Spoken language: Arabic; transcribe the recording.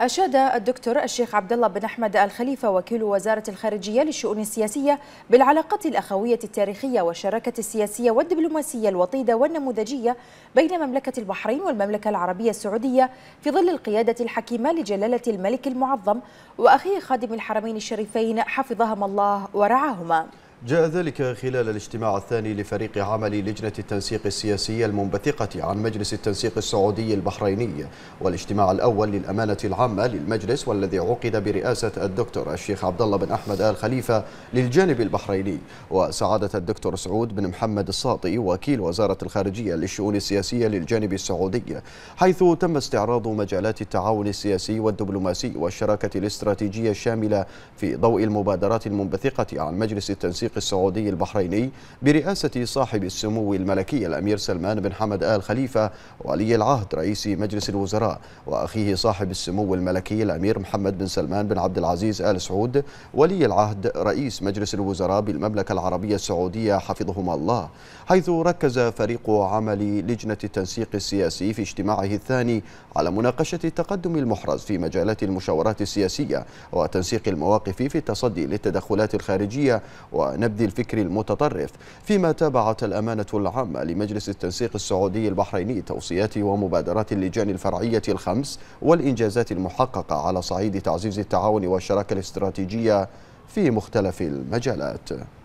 أشاد الدكتور الشيخ عبد الله بن أحمد الخليفة وكيل وزارة الخارجية للشؤون السياسية بالعلاقات الأخوية التاريخية والشراكة السياسية والدبلوماسية الوطيدة والنموذجية بين مملكة البحرين والمملكة العربية السعودية في ظل القيادة الحكيمة لجلالة الملك المعظم وأخيه خادم الحرمين الشريفين حفظهما الله ورعاهما جاء ذلك خلال الاجتماع الثاني لفريق عمل لجنة التنسيق السياسي المنبثقة عن مجلس التنسيق السعودي البحريني والاجتماع الأول للأمانة العامة للمجلس والذي عقد برئاسة الدكتور الشيخ عبد الله بن أحمد آل خليفة للجانب البحريني وسعادة الدكتور سعود بن محمد الساطي وكيل وزارة الخارجية للشؤون السياسية للجانب السعودي حيث تم استعراض مجالات التعاون السياسي والدبلوماسي والشراكة الاستراتيجية الشاملة في ضوء المبادرات المنبثقة عن مجلس التنسيق الشقيق السعودي البحريني برئاسة صاحب السمو الملكي الأمير سلمان بن حمد آل خليفة ولي العهد رئيس مجلس الوزراء وأخيه صاحب السمو الملكي الأمير محمد بن سلمان بن عبد العزيز آل سعود ولي العهد رئيس مجلس الوزراء بالمملكة العربية السعودية حفظهما الله حيث ركز فريق عمل لجنة التنسيق السياسي في اجتماعه الثاني على مناقشة التقدم المحرز في مجالات المشاورات السياسية وتنسيق المواقف في التصدي للتدخلات الخارجية نبذ الفكر المتطرف فيما تابعت الأمانة العامة لمجلس التنسيق السعودي البحريني توصيات ومبادرات اللجان الفرعية الخمس والإنجازات المحققة على صعيد تعزيز التعاون والشراكة الاستراتيجية في مختلف المجالات